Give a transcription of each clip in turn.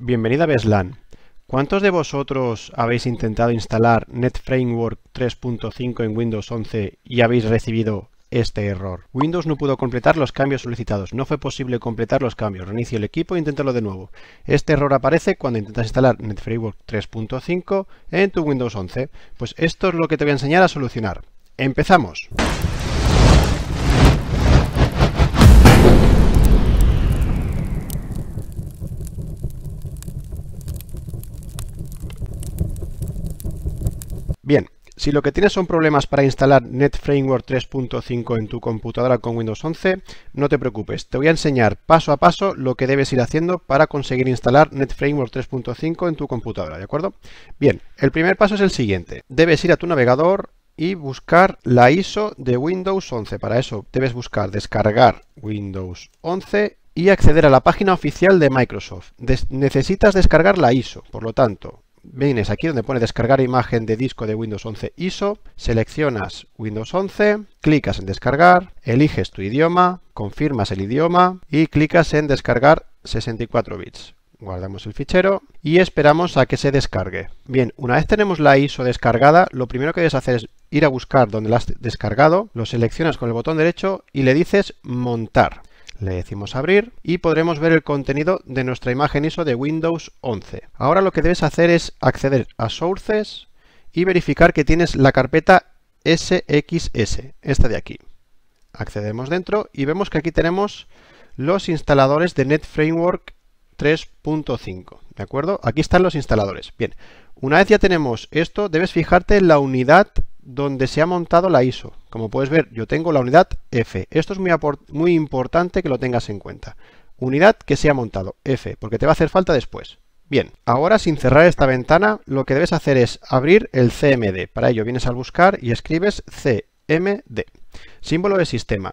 Bienvenida a Beslan. ¿Cuántos de vosotros habéis intentado instalar NetFramework 3.5 en Windows 11 y habéis recibido este error? Windows no pudo completar los cambios solicitados. No fue posible completar los cambios. Reinicio el equipo e inténtalo de nuevo. Este error aparece cuando intentas instalar NetFramework 3.5 en tu Windows 11. Pues esto es lo que te voy a enseñar a solucionar. ¡Empezamos! Si lo que tienes son problemas para instalar Net Framework 3.5 en tu computadora con Windows 11, no te preocupes, te voy a enseñar paso a paso lo que debes ir haciendo para conseguir instalar Net Framework 3.5 en tu computadora, ¿de acuerdo? Bien, el primer paso es el siguiente, debes ir a tu navegador y buscar la ISO de Windows 11, para eso debes buscar descargar Windows 11 y acceder a la página oficial de Microsoft. necesitas descargar la ISO, por lo tanto, Vienes aquí donde pone descargar imagen de disco de Windows 11 ISO, seleccionas Windows 11, clicas en descargar, eliges tu idioma, confirmas el idioma y clicas en descargar 64 bits. Guardamos el fichero y esperamos a que se descargue. Bien, una vez tenemos la ISO descargada, lo primero que debes hacer es ir a buscar donde la has descargado, lo seleccionas con el botón derecho y le dices montar. Le decimos abrir y podremos ver el contenido de nuestra imagen ISO de Windows 11. Ahora lo que debes hacer es acceder a Sources y verificar que tienes la carpeta SXS, esta de aquí. Accedemos dentro y vemos que aquí tenemos los instaladores de Net Framework 3.5. ¿De acuerdo? Aquí están los instaladores. Bien, una vez ya tenemos esto, debes fijarte en la unidad donde se ha montado la ISO. Como puedes ver, yo tengo la unidad F. Esto es muy, muy importante que lo tengas en cuenta. Unidad que se ha montado, F, porque te va a hacer falta después. Bien, ahora sin cerrar esta ventana, lo que debes hacer es abrir el CMD. Para ello vienes al buscar y escribes CMD, símbolo de sistema.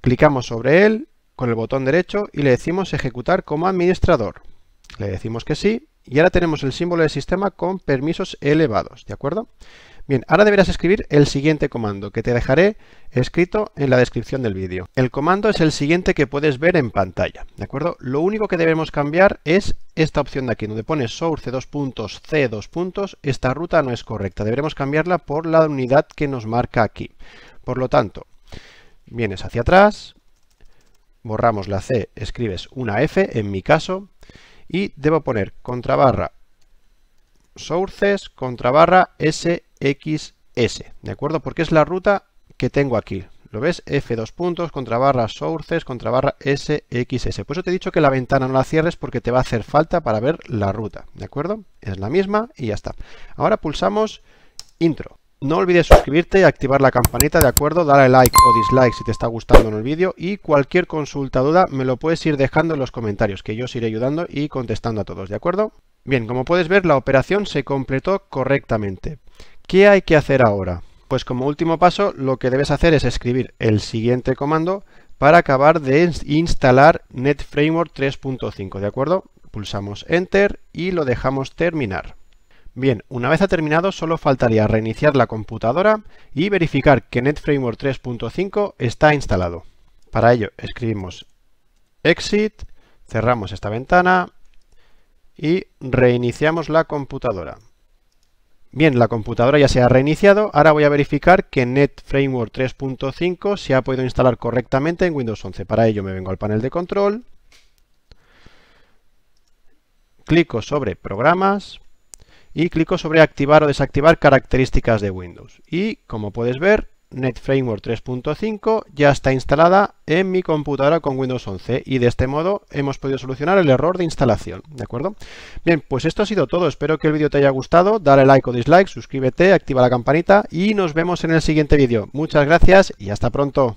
Clicamos sobre él con el botón derecho y le decimos ejecutar como administrador. Le decimos que sí y ahora tenemos el símbolo de sistema con permisos elevados, ¿de acuerdo? Bien, ahora deberás escribir el siguiente comando, que te dejaré escrito en la descripción del vídeo. El comando es el siguiente que puedes ver en pantalla, ¿de acuerdo? Lo único que debemos cambiar es esta opción de aquí, donde pones source dos puntos, c dos puntos, esta ruta no es correcta, deberemos cambiarla por la unidad que nos marca aquí. Por lo tanto, vienes hacia atrás, borramos la C, escribes una F en mi caso, y debo poner contrabarra sources contra barra sxs, ¿de acuerdo? Porque es la ruta que tengo aquí. ¿Lo ves? F2 puntos contra barra sources contra barra sxs. Por eso te he dicho que la ventana no la cierres porque te va a hacer falta para ver la ruta, ¿de acuerdo? Es la misma y ya está. Ahora pulsamos intro. No olvides suscribirte y activar la campanita, ¿de acuerdo? Dale like o dislike si te está gustando el vídeo y cualquier consulta, duda, me lo puedes ir dejando en los comentarios, que yo os iré ayudando y contestando a todos, ¿de acuerdo? Bien, como puedes ver, la operación se completó correctamente. ¿Qué hay que hacer ahora? Pues como último paso, lo que debes hacer es escribir el siguiente comando para acabar de instalar Net Framework 3.5, ¿de acuerdo? Pulsamos Enter y lo dejamos terminar. Bien, una vez ha terminado solo faltaría reiniciar la computadora y verificar que NetFramework 3.5 está instalado. Para ello escribimos exit, cerramos esta ventana y reiniciamos la computadora. Bien, la computadora ya se ha reiniciado, ahora voy a verificar que NetFramework 3.5 se ha podido instalar correctamente en Windows 11. Para ello me vengo al panel de control, clico sobre programas, y clico sobre activar o desactivar características de Windows. Y como puedes ver, Net Framework 3.5 ya está instalada en mi computadora con Windows 11 y de este modo hemos podido solucionar el error de instalación, ¿de acuerdo? Bien, pues esto ha sido todo, espero que el vídeo te haya gustado, dale like o dislike, suscríbete, activa la campanita y nos vemos en el siguiente vídeo. Muchas gracias y hasta pronto.